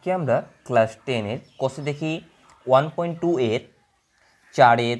আজকে আমরা ক্লাস টেনের কষে দেখি ওয়ান পয়েন্ট টু এর চারের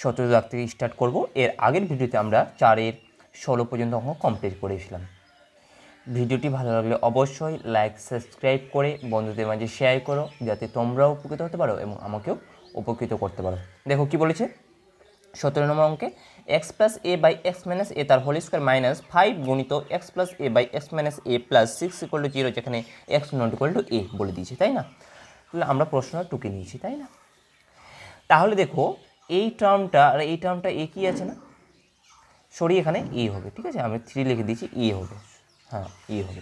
সতেরো দাগ থেকে স্টার্ট করব এর আগের ভিডিওতে আমরা চারের ষোলো পর্যন্ত অঙ্ক কমপ্লিট করেছিলাম ভিডিওটি ভালো লাগলে অবশ্যই লাইক সাবস্ক্রাইব করে বন্ধুদের মাঝে শেয়ার করো যাতে তোমরাও উপকৃত হতে পারো এবং আমাকেও উপকৃত করতে পারো দেখো কি বলেছে সতেরো নম্বর অঙ্কে x plus a by x minus a তার হোল স্কোয়ার মাইনাস ফাইভ গণিত x plus a by x minus a plus six equal to zero যেখানে x not equal to a বলে দিয়েছি তাই না তাহলে আমরা প্রশ্ন টুকে নিয়েছি তাই না তাহলে দেখো এই টার্মটা আর এই টার্মটা এ কি আছে না সরি এখানে এ হবে ঠিক আছে আমি থ্রি লিখে দিয়েছি এ হবে হ্যাঁ এ হবে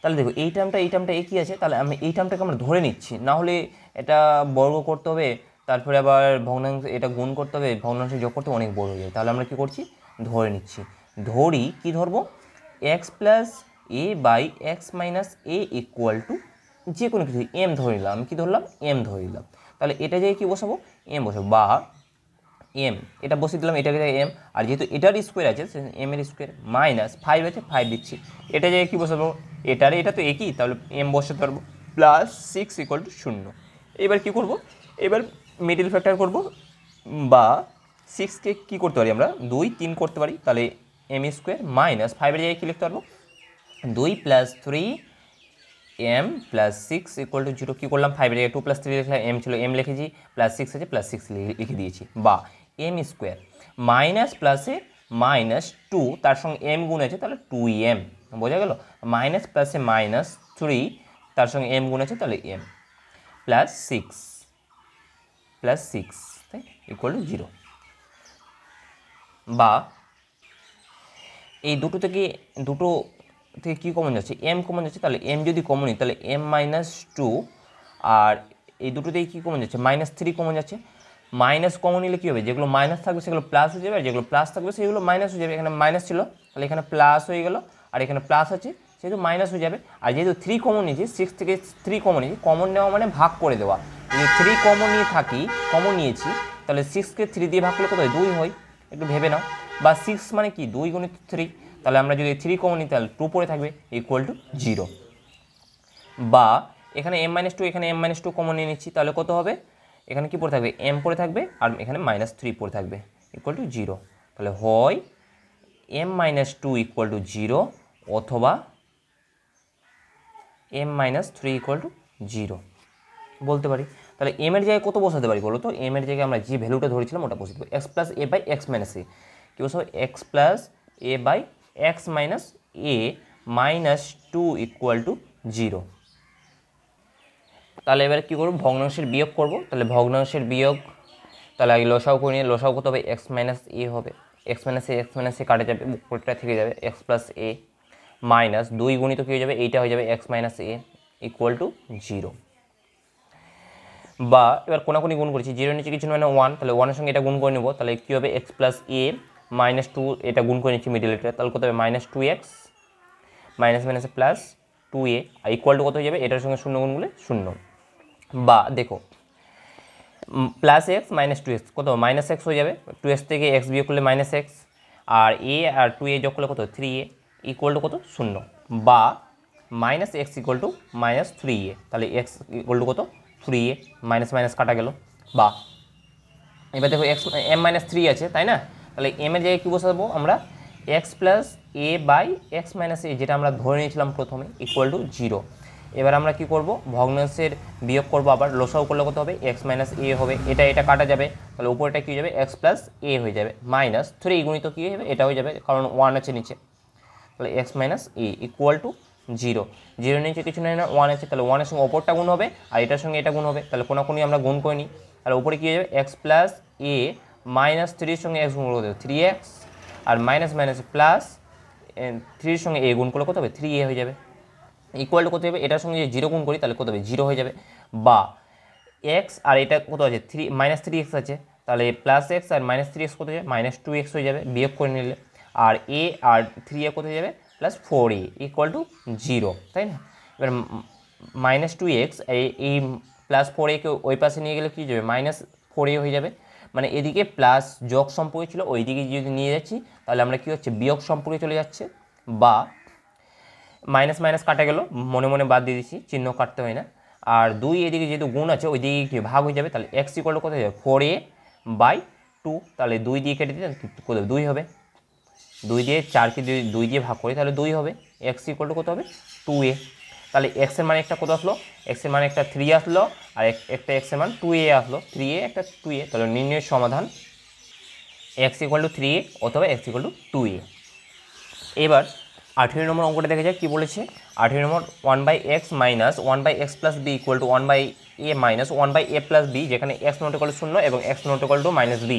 তাহলে দেখো এই টার্মটা এই টার্মটা এ কী আছে তাহলে আমি এই টার্মটাকে আমরা ধরে নিচ্ছি না হলে এটা বর্গ করতে হবে তারপরে আবার ভগ্নাংশ এটা গুণ করতে হবে ভগ্নাংশ যোগ করতে অনেক বড় হয়ে যায় তাহলে আমরা কি করছি ধরে নিচ্ছি ধরি কি ধরবো x plus a by x minus a equal to যে কোনো কিছু এম ধরে নিলাম আমি কী ধরলাম এম ধরে নিলাম তাহলে এটা যে কি বসাবো এম বসাবো বা এম এটা বসিয়ে দিলাম এটাকে এম আর যেহেতু এটার স্কোয়ার আছে এম এর স্কোয়ার মাইনাস ফাইভ আছে ফাইভ দিচ্ছি এটা যে কি বসাবো এটার এটা তো একই তাহলে এম বসাতে পারবো প্লাস সিক্স ইকুয়াল টু শূন্য এবার কী করবো এবার মিডিল ফ্যাক্টর করব বা সিক্সকে কী করতে পারি আমরা দুই তিন করতে পারি তাহলে এম স্কোয়ার মাইনাস ফাইভের জায়গায় কী লিখতে পারবো দুই plus three m plus six equal to zero কী করলাম ফাইভের জায়গায় টু প্লাস থ্রি লিখলাম এম ছিল এম লিখেছি প্লাস সিক্স আছে প্লাস সিক্স লিখে দিয়েছি বা এম স্কোয়ার মাইনাস প্লাসে মাইনাস টু তার সঙ্গে এম গুণ আছে তাহলে টু এম বোঝা গেল মাইনাস প্লাসে মাইনাস থ্রি তার সঙ্গে এম গুণ আছে তাহলে m plus six plus six তাই ইকুয়াল টু জিরো বা এই দুটো থেকে দুটো থেকে কী কমন যাচ্ছে এম কমন যাচ্ছে তাহলে এম যদি কমন নিই তাহলে এম মাইনাস টু আর এই দুটো থেকে কী কমন যাচ্ছে মাইনাস থ্রি কমন যাচ্ছে মাইনাস কমন নিলে কী হবে যেগুলো মাইনাস থাকবে সেগুলো প্লাস হয়ে যাবে আর যেগুলো প্লাস থাকবে সেগুলো মাইনাস হয়ে যাবে এখানে মাইনাস ছিল তাহলে এখানে প্লাস হয়ে গেল আর এখানে প্লাস আছে সেহেতু মাইনাস হয়ে যাবে আর যেহেতু থ্রি কমন নিয়েছি সিক্স থেকে থ্রি কমন নিয়েছি কমন নেওয়া মানে ভাগ করে দেওয়া থ্রি কমন নিয়ে থাকি কমন নিয়েছি তাহলে সিক্সকে থ্রি দিয়ে ভাগ করলে কত হয় দুই হয় একটু ভেবে নাও বা সিক্স মানে কি দুই গুণিত থ্রি তাহলে আমরা যদি থ্রি কমন নিই তাহলে টু পড়ে থাকবে ইকুয়াল টু জিরো বা এখানে এম মাইনাস টু এখানে এম মাইনাস টু কমন নিয়ে নিচ্ছি তাহলে কত হবে এখানে কি পড়ে থাকবে এম পড়ে থাকবে আর এখানে মাইনাস থ্রি পড়ে থাকবে ইকুয়াল টু জিরো তাহলে হয় m minus two equal to zero অথবা m minus three equal to zero বলতে পারি তাহলে এম এর জায়গায় কত বসাতে পারি বলো তো এম এর জায়গায় আমরা যে ভ্যালুটা ধরেছিলাম ওটা বসে দেবো x plus a by x minus a কি বসাবো x plus a by x minus a minus two equal to zero তাহলে এবার কী করবো ভগ্নাংশের বিয়োগ করবো তাহলে ভগ্নাংশের বিয়োগ তাহলে আগে লসাও করে নিয়ে লসাও কত হবে এক্স মাইনাস এ হবে x minus a x minus a কাটে যাবে উপরটা থেকে যাবে এক্স প্লাস এ মাইনাস দুই গুণিত কী হয়ে যাবে এইটা হয়ে যাবে x minus a equal to zero বা এবার কোনাকুনি গুণ করেছি জিরো নিচে কিছু মানে ওয়ান তাহলে ওয়ানের সঙ্গে এটা গুণ করে নেবো তাহলে কী হবে x plus a minus two এটা গুণ করে নিচ্ছি মিডিল এটা তাহলে কত হবে মাইনাস টু এক্স মাইনাস মাইনাসে প্লাস টু এ আর ইকুয়াল টু কত হয়ে যাবে এটার সঙ্গে শূন্য গুণ করলে শূন্য বা দেখো plus x minus two x কত মাইনাস এক্স হয়ে যাবে টু এক্স থেকে এক্স বিয়োগ করলে মাইনাস এক্স আর এ আর টু এ যোগ করলে কত থ্রি এ ইকুয়াল টু কত শূন্য বা minus x equal to minus three a তাহলে এক্স ইকুয়াল টু কত সরিয়ে মাইনাস মাইনাস কাটা গেল বা এবার দেখো এক্স এম মাইনাস থ্রি আছে তাই না তাহলে এম এর জায়গায় কী বসে বসাবো আমরা x plus a by x minus a যেটা আমরা ধরে নিয়েছিলাম প্রথমে ইকুয়াল টু জিরো এবার আমরা কি করব ভগ্নাংশের বিয়োগ করব আবার লসাও করলে কত হবে এক্স মাইনাস এ হবে এটা এটা কাটা যাবে তাহলে উপরেটা কী হয়ে যাবে এক্স প্লাস এ হয়ে যাবে মাইনাস থ্রি গুণিত কী হবে এটা হয়ে যাবে কারণ ওয়ান আছে নিচে তাহলে x minus a equal to zero zero নিচে কিছু নেই না ওয়ান আছে তাহলে ওয়ানের সঙ্গে ওপরটা গুণ হবে আর এটার সঙ্গে এটা গুণ হবে তাহলে কোনো কোনোই আমরা গুণ করে নিই তাহলে ওপরে কী হয়ে যাবে এক্স প্লাস এ মাইনাস থ্রির সঙ্গে এক্স গুণ করতে হবে থ্রি এক্স আর মাইনাস মাইনাস প্লাস থ্রির সঙ্গে এ গুণ করলে কত হবে থ্রি এ হয়ে যাবে ইকুয়াল করতে হবে এটার সঙ্গে যদি জিরো গুণ করি তাহলে কত হবে জিরো হয়ে যাবে বা এক্স আর এটা কত আছে থ্রি মাইনাস থ্রি এক্স আছে তাহলে প্লাস এক্স আর মাইনাস থ্রি এক্স কত যাবে মাইনাস টু এক্স হয়ে যাবে বিয়োগ করে নিলে আর এ আর থ্রি এ কোথায় যাবে plus four a equal to zero তাই না এবার মাইনাস টু এক্স এই প্লাস ফোর একে ওই পাশে নিয়ে গেলে কী যাবে মাইনাস ফোর এ হয়ে যাবে মানে এদিকে প্লাস যোগ সম্পর্কে ছিল ওই দিকে যদি নিয়ে যাচ্ছি তাহলে আমরা কী হচ্ছে বিয়োগ সম্পর্কে চলে যাচ্ছে বা মাইনাস মাইনাস কাটা গেল মনে মনে বাদ দিয়ে দিচ্ছি চিহ্ন কাটতে হয় না আর দুই এদিকে যেহেতু গুণ আছে ওই দিকে কি ভাগ হয়ে যাবে তাহলে এক্স ইকুয়াল কত হয়ে যাবে ফোর এ বাই টু তাহলে দুই দিয়ে কেটে দিতে দুই হবে দুই দিয়ে চারকে যদি দুই দিয়ে ভাগ করি তাহলে দুই হবে এক্স ইকোয়াল টু কত হবে টু এ তাহলে এক্সের মানে একটা কত আসলো এক্সের মানে একটা থ্রি আসলো আর একটা এক্সের মান টু এ আসলো থ্রি এ একটা টু এ তাহলে নির্ণয়ের সমাধান x equal to three a অথবা x equal to two a এবার আঠেরো নম্বর অঙ্কটা দেখা যায় কী বলেছে আঠেরো নম্বর one by x minus one by x plus b equal to one by a minus one by a plus b যেখানে এক্স নট শূন্য এবং x not to minus b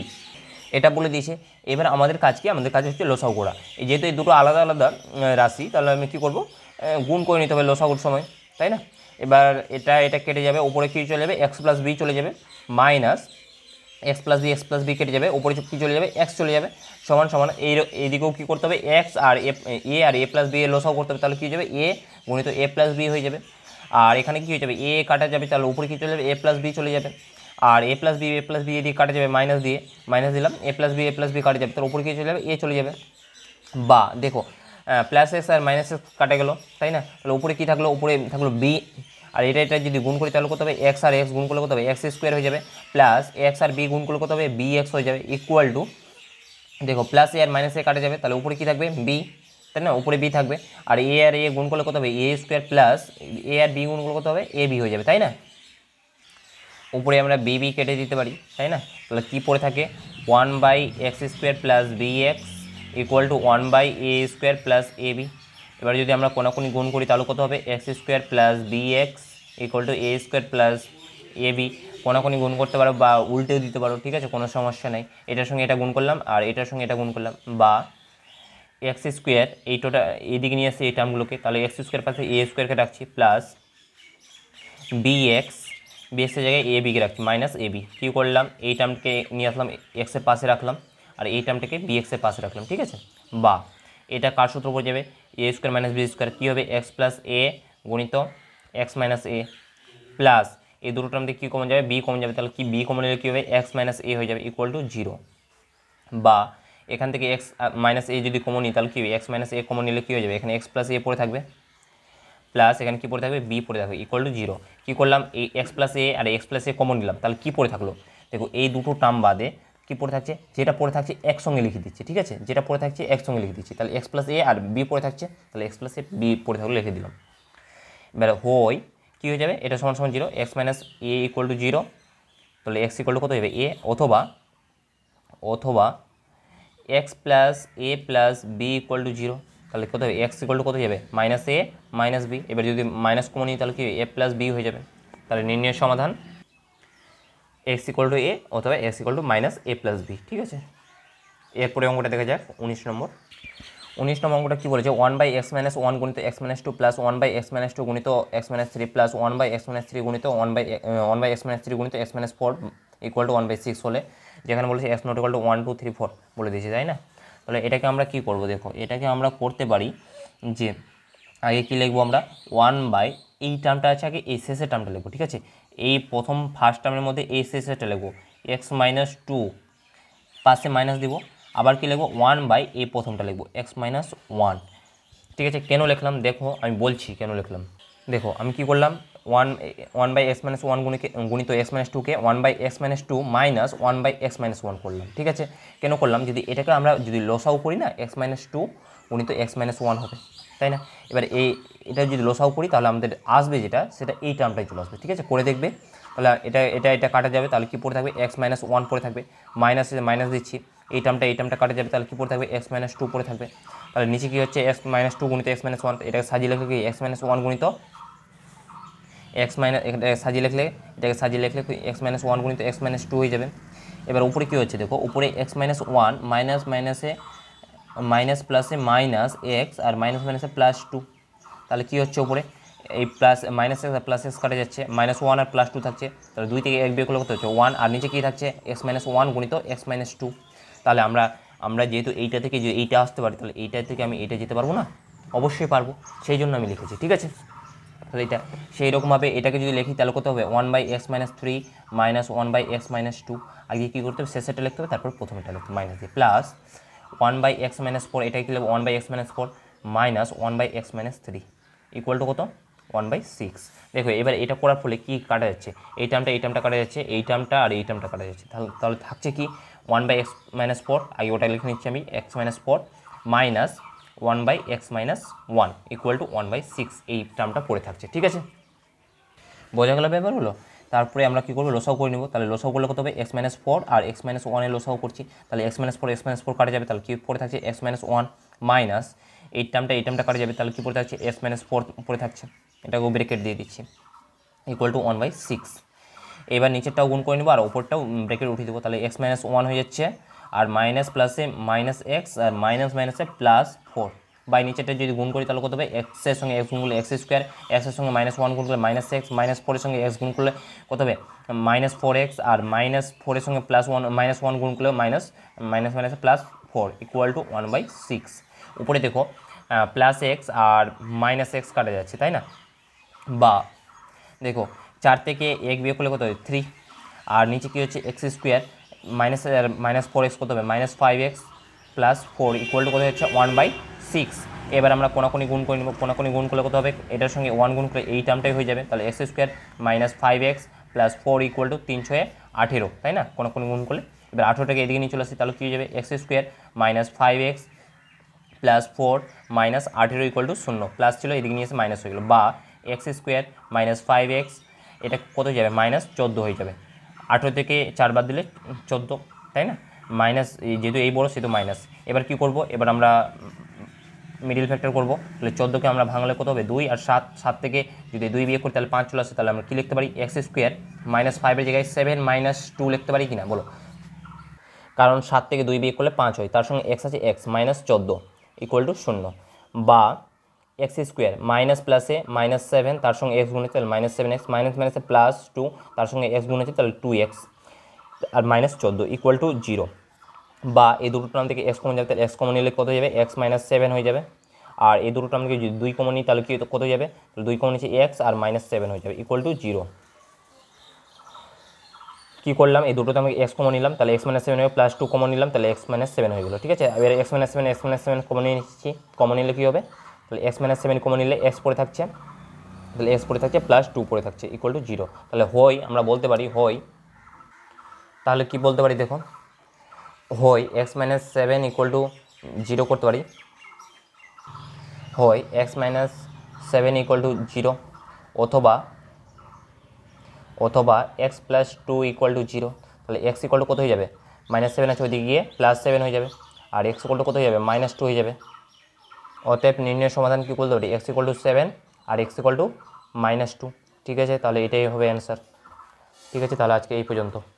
এটা বলে দিয়েছে এবার আমাদের কাজ কি আমাদের কাজ হচ্ছে লসাউ করা যেহেতু এই দুটো আলাদা আলাদা রাশি তাহলে আমি কী করবো গুণ করে নিতে হবে লসাগুর সময় তাই না এবার এটা এটা কেটে যাবে ওপরে কী চলে যাবে এক্স প্লাস বি চলে যাবে minus x plus b x plus b কেটে যাবে ওপরে কী চলে যাবে এক্স চলে যাবে সমান সমান এই এইদিকেও কী করতে হবে এক্স আর এ আর এ প্লাস বি এ লসাও করতে হবে তাহলে কী হয়ে যাবে এ গুণিত এ প্লাস বি হয়ে যাবে আর এখানে কী হয়ে যাবে এ কাটা যাবে তাহলে উপরে কী চলে যাবে এ প্লাস বি চলে যাবে আর a plus b a plus b a দিয়ে কাটা যাবে মাইনাস দিয়ে মাইনাস দিলাম a plus b a plus b কাটা যাবে তার উপর কী চলে যাবে এ চলে যাবে বা দেখো প্লাস এস আর মাইনাস এস কাটা গেলো তাই না তাহলে উপরে কী থাকলো উপরে থাকলো বি আর এটা এটা যদি গুণ করে তাহলে করতে হবে এক্স আর এক্স গুণ করলে করতে হবে এক্স স্কোয়ার হয়ে যাবে প্লাস এক্স আর বি গুণ করলে করতে হবে বি এক্স হয়ে যাবে ইকুয়াল টু দেখো প্লাস এ আর মাইনাস এ কাটা যাবে তাহলে উপরে কী থাকবে বি তাই না উপরে বি থাকবে আর এ আর এ গুণ করলে কত হবে এ স্কোয়ার প্লাস এ আর বি গুণ করলে করতে হবে এ বি হয়ে যাবে তাই না উপরে আমরা বি বি কেটে দিতে পারি তাই না তাহলে কী পড়ে থাকে one by x square plus b x equal to one by a square plus a b এবার যদি আমরা কোনাকুনি গুণ করি তাহলে কত হবে x square plus b x equal to a square plus a b কোনাকুনি গুণ করতে পারো বা উল্টেও দিতে পারো ঠিক আছে কোনো সমস্যা নেই এটার সঙ্গে এটা গুণ করলাম আর এটার সঙ্গে এটা গুণ করলাম বা এক্স স্কোয়ার এই টোটা এদিকে নিয়ে আসছি এই টার্মগুলোকে তাহলে এক্স স্কোয়ার পাশে এ স্কোয়ারকে রাখছি প্লাস বি এক্স বি এক্সের জায়গায় এ বিকে রাখছি মাইনাস এ বি কী করলাম এই টার্মটাকে নিয়ে আসলাম এক্সের পাশে রাখলাম আর এই টার্মটাকে বি এক্সের পাশে রাখলাম ঠিক আছে বা এটা কার সূত্র পড়ে যাবে a square minus b square কী হবে এক্স প্লাস এ গণিত এক্স মাইনাস এ প্লাস এই দুটো টার্ম থেকে কী কমে যাবে বি কমে যাবে তাহলে কি বি কমে নিলে কী হবে এক্স মাইনাস এ হয়ে যাবে ইকুয়াল টু জিরো বা এখান থেকে এক্স মাইনাস এ যদি কমন নিই তাহলে কী হবে এক্স মাইনাস এ কমন নিলে কী হয়ে যাবে এখানে এক্স প্লাস এ পড়ে থাকবে প্লাস এখানে কী পড়ে থাকবে বি পড়ে থাকবে ইকুয়াল টু জিরো কী করলাম এই এক্স প্লাস এ আর এক্স প্লাস এ কমন নিলাম তাহলে কী পড়ে থাকলো দেখো এই দুটো টার্ম বাদে কী পড়ে থাকছে যেটা পড়ে থাকছে একসঙ্গে লিখে দিচ্ছে ঠিক আছে যেটা পড়ে থাকছে একসঙ্গে লিখে দিচ্ছে তাহলে এক্স প্লাস এ আর বি পড়ে থাকছে তাহলে এক্স প্লাস এ বি পড়ে থাকলে লিখে দিলাম এবার হই কী হয়ে যাবে এটা সমান সমান zero x minus a equal to zero তাহলে এক্স ইকুয়াল টু কত হবে এ অথবা অথবা x plus a plus b equal to zero তাহলে কোথায় এক্স ইকল টু কোথায় যাবে মাইনাস এ মাইনাস বি এবার যদি মাইনাস কমন নিই তাহলে কি এ প্লাস বি হয়ে যাবে তাহলে নির্ণয়ের সমাধান এক্স ইকল টু এ অথবা x equal to minus a plus b ঠিক আছে এরপরে অঙ্কটা দেখা যাক উনিশ নম্বর উনিশ নম্বর অঙ্কটা কী বলেছে one by x minus one গুণিত x minus two plus one by x minus two গুণিত x minus three plus one by x minus three গুণিত one by one by x minus three গুণিত x minus four equal to one by six হলে যেখানে বলেছে x not equal to one two three four বলে দিয়েছে তাই না তাহলে এটাকে আমরা কি করব দেখো এটাকে আমরা করতে পারি যে আগে কি লিখবো আমরা ওয়ান বাই এই টার্মটা আছে আগে এস এস এর টার্মটা লিখবো ঠিক আছে এই প্রথম ফার্স্ট টার্মের মধ্যে এস এস এরটা লিখবো এক্স মাইনাস টু পাশে মাইনাস দিব আবার কি লিখবো ওয়ান বাই এই প্রথমটা লিখবো এক্স মাইনাস ওয়ান ঠিক আছে কেন লিখলাম দেখো আমি বলছি কেন লিখলাম দেখো আমি কি করলাম one one by x minus one গুণিকে গুণিত এক্স মাইনাস টুকে one by x minus two minus one by x minus one করলাম ঠিক আছে কেন করলাম যদি এটাকে আমরা যদি লসাও করি না এক্স মাইনাস টু গুণিত এক্স মাইনাস ওয়ান হবে তাই না এবার এই এটা যদি লসাও করি তাহলে আমাদের আসবে যেটা সেটা এই টার্মটাই চলে আসবে ঠিক আছে করে দেখবে তাহলে এটা এটা এটা কাটা যাবে তাহলে কী পড়ে থাকবে এক্স মাইনাস ওয়ান পড়ে থাকবে মাইনাস মাইনাস দিচ্ছি এই টার্মটা এই টার্মটা কাটা যাবে তাহলে কী পড়ে থাকবে এক্স মাইনাস টু পড়ে থাকবে তাহলে নিচে কী হচ্ছে এক্স মাইনাস টু গুণিত এক্স মাইনাস ওয়ান এটাকে সাজিয়ে লেখা কি এক্স মাইনাস ওয়ান গুণিত এক্স মাইনাস এটাকে সাজিয়ে লিখলে এটাকে সাজিয়ে লিখলে এক্স মাইনাস ওয়ান গুণিত এক্স মাইনাস টু হয়ে যাবে এবার উপরে কী হচ্ছে দেখো উপরে এক্স মাইনাস ওয়ান মাইনাস মাইনাসে মাইনাস প্লাসে মাইনাস এক্স আর মাইনাস মাইনাসে প্লাস টু তাহলে কী হচ্ছে উপরে এই প্লাস মাইনাস এক্স আর প্লাস এক্স কাটা যাচ্ছে মাইনাস ওয়ান আর প্লাস টু থাকছে তাহলে দুই থেকে এক বিয়োগ করলে কত হচ্ছে ওয়ান আর নিচে কী থাকছে এক্স মাইনাস ওয়ান গুণিত এক্স মাইনাস টু তাহলে আমরা আমরা যেহেতু এইটা থেকে যে এইটা আসতে পারি তাহলে এইটা থেকে আমি এইটা যেতে পারবো না অবশ্যই পারবো সেই জন্য আমি লিখেছি ঠিক আছে তাহলে এটা সেই রকমভাবে এটাকে যদি লিখি তাহলে কত হবে one by x minus three minus one by x minus two আগে কী করতে হবে শেষেরটা লিখতে হবে তারপর এটা লিখতে হবে মাইনাস দিয়ে plus one by x minus four এটাকে কি লিখবো one by x minus four minus one by x minus three equal to কত ওয়ান বাই সিক্স দেখো এবার এটা করার ফলে কী কাটা যাচ্ছে এই টার্মটা এই টার্মটা কাটা যাচ্ছে এই টার্মটা আর এই টার্মটা কাটা যাচ্ছে তাহলে তাহলে থাকছে কি one by x minus four আগে ওটা লিখে নিচ্ছি আমি x minus four minus one by x minus one equal to one by six এই টার্মটা পড়ে থাকছে ঠিক আছে বোঝা গেল ব্যাপার হলো তারপরে আমরা কী করবো লোসাও করে নেব তাহলে লোসাও করলে কত হবে এক্স মাইনাস ফোর আর এক্স মাইনাস ওয়ানে লোসাও করছি তাহলে x minus four x minus four কাটা যাবে তাহলে কী পড়ে থাকছে এক্স মাইনাস ওয়ান মাইনাস এই টার্মটা এই টার্মটা কাটা যাবে তাহলে কী পড়ে থাকছে এক্স মাইনাস ফোর পড়ে থাকছে এটাকেও ব্রেকেট দিয়ে দিচ্ছি equal to one by six এবার নিচেরটাও গুণ করে নেবো আর ওপরটাও ব্রেকেট উঠিয়ে দেবো তাহলে এক্স মাইনাস ওয়ান হয়ে যাচ্ছে আর মাইনাস প্লাসে মাইনাস এক্স আর মাইনাস মাইনাসে প্লাস ফোর বাই নিচেটা যদি গুণ করি তাহলে কত হবে এক্সের সঙ্গে এক্স গুণ করলে এক্স স্কোয়ার এক্সের সঙ্গে মাইনাস ওয়ান গুণ করলে মাইনাস এক্স মাইনাস ফোরের সঙ্গে এক্স গুণ করলে কত হবে মাইনাস ফোর এক্স আর মাইনাস ফোরের সঙ্গে প্লাস ওয়ান মাইনাস ওয়ান গুণ করলে মাইনাস মাইনাস মাইনাসে plus four equal to one by six উপরে দেখো প্লাস এক্স আর মাইনাস এক্স কাটা যাচ্ছে তাই না বা দেখো চার থেকে এক বিয়োগ করলে কত হবে থ্রি আর নিচে কী হচ্ছে x square minus minus four x করতে হবে minus five x plus four equal to কত হচ্ছে ওয়ান বাই সিক্স এবার আমরা কোনাকুনি গুণ করে নেব কোনাকুনি গুণ করলে কত হবে এটার সঙ্গে ওয়ান গুণ করলে এই টার্মটাই হয়ে যাবে তাহলে x square minus five x plus four equal to তিন ছয় আঠেরো তাই না কোনাকুনি গুণ করলে এবার আঠেরোটাকে এদিকে নিয়ে চলে আসি তাহলে কী হয়ে যাবে x square minus five x plus four minus আঠেরো ইকুয়াল টু শূন্য প্লাস ছিল এদিকে নিয়ে এসে মাইনাস হয়ে গেলো বা x square minus five x এটা কত যাবে মাইনাস চোদ্দো হয়ে যাবে আঠেরো থেকে চার বাদ দিলে চোদ্দো তাই না মাইনাস যেহেতু এই বড়ো সেহেতু মাইনাস এবার কি করব এবার আমরা মিডিল ফ্যাক্টর করব তাহলে চোদ্দোকে আমরা ভাঙলে কত হবে দুই আর সাত সাত থেকে যদি দুই বিয়ে করি তাহলে পাঁচ চলে আসে তাহলে আমরা কী লিখতে পারি এক্স স্কোয়ার মাইনাস ফাইভের জায়গায় সেভেন মাইনাস টু লিখতে পারি কি না বলো কারণ সাত থেকে দুই বিয়ে করলে পাঁচ হয় তার সঙ্গে এক্স আছে এক্স মাইনাস চোদ্দো ইকুয়াল টু শূন্য বা এক্স স্কোয়ার মাইনাস প্লাসে মাইনাস সেভেন তার সঙ্গে এক্স গুণেছে তাহলে মাইনাস সেভেন এক্স মাইনাস মাইনাসে প্লাস টু তার সঙ্গে এক্স হচ্ছে তাহলে টু এক্স আর মাইনাস চোদ্দো ইকুয়াল টু জিরো বা এই দুটো টার্ম থেকে এক্স কমন যাবে তাহলে এক্স কমন নিলে কত হয়ে যাবে এক্স মাইনাস সেভেন হয়ে যাবে আর এই দুটো টার্ম থেকে যদি দুই কমন নিই তাহলে কি কত যাবে তাহলে দুই কমন হচ্ছে এক্স আর মাইনাস সেভেন হয়ে যাবে ইকুয়াল টু জিরো কী করলাম এই দুটো তো আমি এক্স কমন নিলাম তাহলে এক্স মাইনাস সেভেন হবে প্লাস টু কমন নিলাম তাহলে এক্স মাইনাস সেভেন হয়ে গেলো ঠিক আছে এবার x minus seven x minus seven common নিয়ে নিচ্ছি কমন নিলে কী হবে তাহলে এক্স মাইনাস সেভেন কমন নিলে এক্স পড়ে থাকছে তাহলে এক্স পড়ে থাকছে প্লাস টু পড়ে থাকছে ইকুয়াল টু জিরো তাহলে হয় আমরা বলতে পারি হয় তাহলে কি বলতে পারি দেখো হয় x minus seven equal to zero করতে পারি হয় x minus seven equal to zero অথবা অথবা x plus two equal to zero তাহলে এক্স ইকুয়াল টু কত হয়ে যাবে মাইনাস সেভেন আছে ওইদিকে গিয়ে প্লাস সেভেন হয়ে যাবে আর এক্স ইকুয়াল টু কত হয়ে যাবে মাইনাস টু হয়ে যাবে অতএব নির্ণয় সমাধান কী করল এক্স ইকল টু সেভেন আর x equal to minus two ঠিক আছে তাহলে এটাই হবে অ্যান্সার ঠিক আছে তাহলে আজকে এই পর্যন্ত